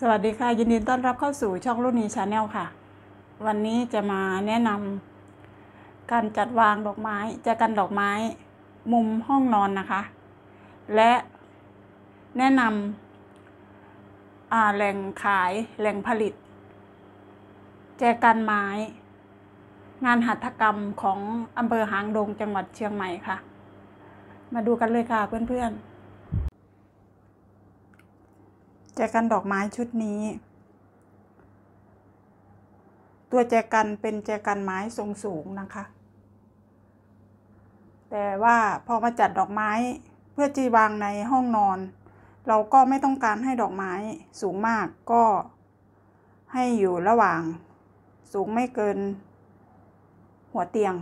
สวัสดีค่ะ ยินดีต้อนรับเข้าสู่ช่องรุ่นนี้ชาแนลค่ะ วันนี้จะมาแนะนำการจัดวางดอกไม้จะกันดอกไม้มุมห้องนอนนะคะ และแนะนำแหล่งขายแหล่งผลิต แจกันไม้ งานหัตถกรรมของอำเภอหางดงจังหวัดเชียงใหม่ค่ะ มาดูกันเลยค่ะ เพื่อน ๆแจกันดอกไม้ชุดนี้ ตัวแจกันเป็นแจกันไม้ทรงสูงนะคะ แต่ว่าพอมาจัดดอกไม้เพื่อจีวางในห้องนอน เราก็ไม่ต้องการให้ดอกไม้สูงมากก็ ให้อยู่ระหว่าง สูงไม่เกิน หัวเตียง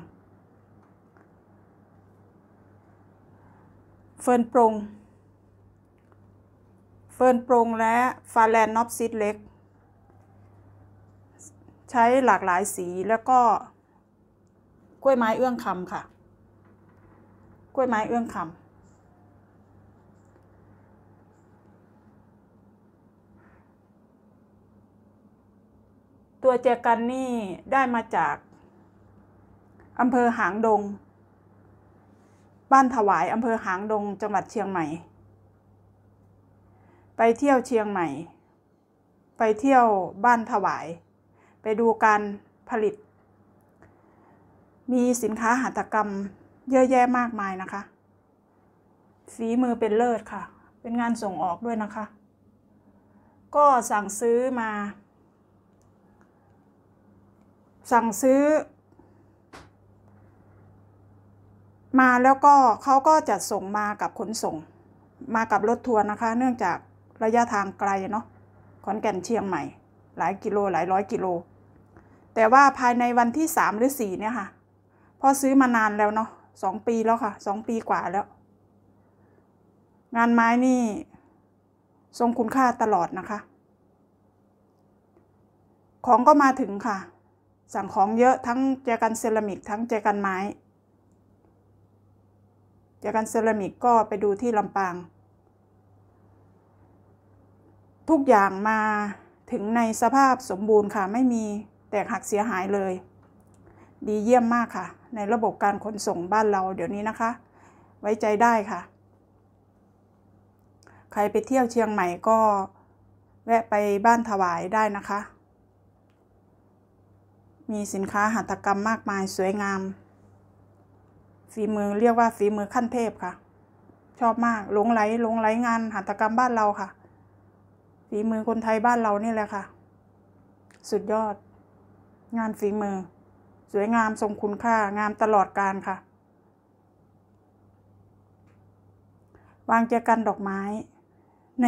เฟิร์นปรุงเฟิร์นปรงและฟาแลนนอปซิดเล็ก ใช้หลากหลายสีแล้วก็กล้วยไม้เอื้องคำค่ะกล้วยไม้เอื้องคำตัวแจกันนี่ ได้มาจากอำเภอหางดง บ้านถวายอำเภอหางดงจังหวัดเชียงใหม่ไปเที่ยวเชียงใหม่ ไปเที่ยวบ้านถวาย ไปดูการผลิต มีสินค้าหัตถกรรมเยอะแยะมากมายนะคะฝีมือเป็นเลิศค่ะ เป็นงานส่งออกด้วยนะคะ ก็สั่งซื้อมา สั่งซื้อ มาแล้วก็เขาก็จะส่งมากับขนส่งมากับรถทัวร์นะคะ เนื่องจากระยะทางไกลเนาะขอนแก่นเชียงใหม่ หลายกิโลหลายร้อยกิโล แต่ว่าภายในวันที่ 3 หรือ4เนี่ยค่ะ พ่อซื้อมานานแล้วเนาะสองปีแล้วค่ะสองปีกว่าแล้ว งานไม้นี่ทรงคุณค่าตลอดนะคะ ของก็มาถึงค่ะ สั่งของเยอะทั้งแจกันเซรามิก ทั้งแจกันไม้ แจกันเซรามิกก็ไปดูที่ลำปางทุกอย่างมาถึงในสภาพสมบูรณ์ค่ะ ไม่มีแตกหักเสียหายเลย ดีเยี่ยมมากค่ะ ในระบบการขนส่งบ้านเราเดี๋ยวนี้นะคะ ไว้ใจได้ค่ะ ใครไปเที่ยวเชียงใหม่ก็แวะไปบ้านถวายได้นะคะ มีสินค้าหัตถกรรมมากมายสวยงามฝีมือ เรียกว่าฝีมือขั้นเทพค่ะ ชอบมากหลงไหลหลงไหลงาน หัตถกรรมบ้านเราค่ะฝีมือคนไทยบ้านเรานี่แหละค่ะ สุดยอด งานฝีมือ สวยงามทรงคุณค่า งามตลอดการค่ะ วางเจกันดอกไม้ใน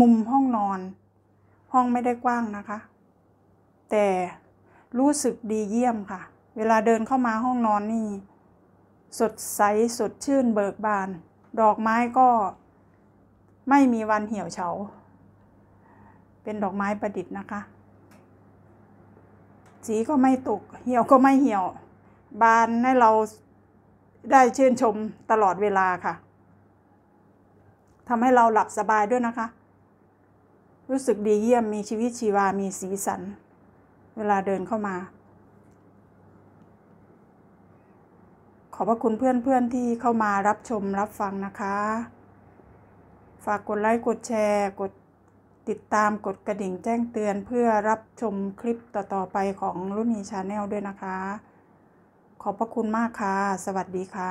มุมห้องนอน ห้องไม่ได้กว้างนะคะ แต่รู้สึกดีเยี่ยมค่ะ เวลาเดินเข้ามาห้องนอนนี่สดใสสดชื่นเบิกบาน ดอกไม้ก็ไม่มีวันเหี่ยวเฉา เป็นดอกไม้ประดิษฐ์นะคะ สีก็ไม่ตก เหี่ยวก็ไม่เหี่ยว บานให้เราได้ชื่นชมตลอดเวลาค่ะทำให้เราหลับสบายด้วยนะคะ รู้สึกดีเยี่ยม มีชีวิตชีวา มีสีสัน เวลาเดินเข้ามา ขอบพระคุณเพื่อน ๆ ที่เข้ามารับชมรับฟังนะคะฝากกดไลค์ กดแชร์ กดติดตามกดกระดิ่งแจ้งเตือน เพื่อรับชมคลิปต่อๆไปของรุ่นนี้ชาแนลด้วยนะคะ ขอบพระคุณมากค่ะ สวัสดีค่ะ